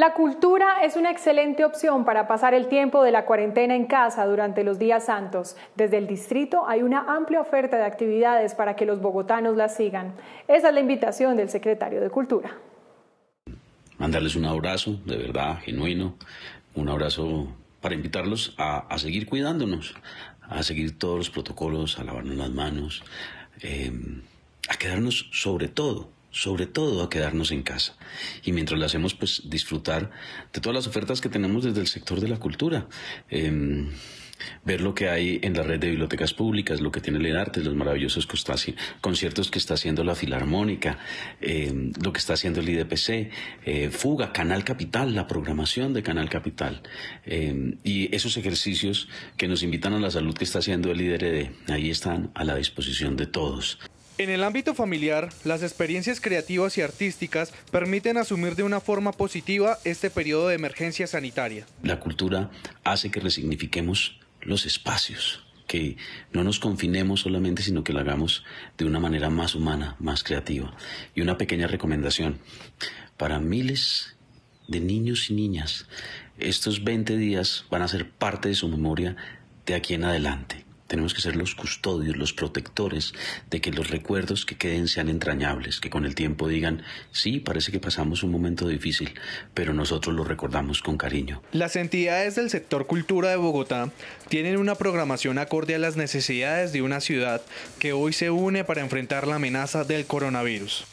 La cultura es una excelente opción para pasar el tiempo de la cuarentena en casa durante los días santos. Desde el distrito hay una amplia oferta de actividades para que los bogotanos la sigan. Esa es la invitación del secretario de Cultura. Mandarles un abrazo, de verdad, genuino, un abrazo para invitarlos a, seguir cuidándonos, a seguir todos los protocolos, a lavarnos las manos, eh, a quedarnos sobre todo sobre todo a quedarnos en casa. Y mientras lo hacemos, pues disfrutar de todas las ofertas que tenemos desde el sector de la cultura. Em, ver lo que hay en la red de bibliotecas públicas, lo que tiene el arte, los maravillosos conciertos que está haciendo la Filarmónica, em, lo que está haciendo el IDPC, eh, Fuga, Canal Capital, la programación de Canal Capital, em, y esos ejercicios que nos invitan a la salud que está haciendo el IDRD, ahí están a la disposición de todos. En el ámbito familiar, las experiencias creativas y artísticas permiten asumir de una forma positiva este periodo de emergencia sanitaria. La cultura hace que resignifiquemos los espacios, que no nos confinemos solamente, sino que lo hagamos de una manera más humana, más creativa. Y una pequeña recomendación para miles de niños y niñas, estos 20 días van a ser parte de su memoria de aquí en adelante. Tenemos que ser los custodios, los protectores de que los recuerdos que queden sean entrañables, que con el tiempo digan, sí, parece que pasamos un momento difícil, pero nosotros lo recordamos con cariño. Las entidades del sector cultura de Bogotá tienen una programación acorde a las necesidades de una ciudad que hoy se une para enfrentar la amenaza del coronavirus.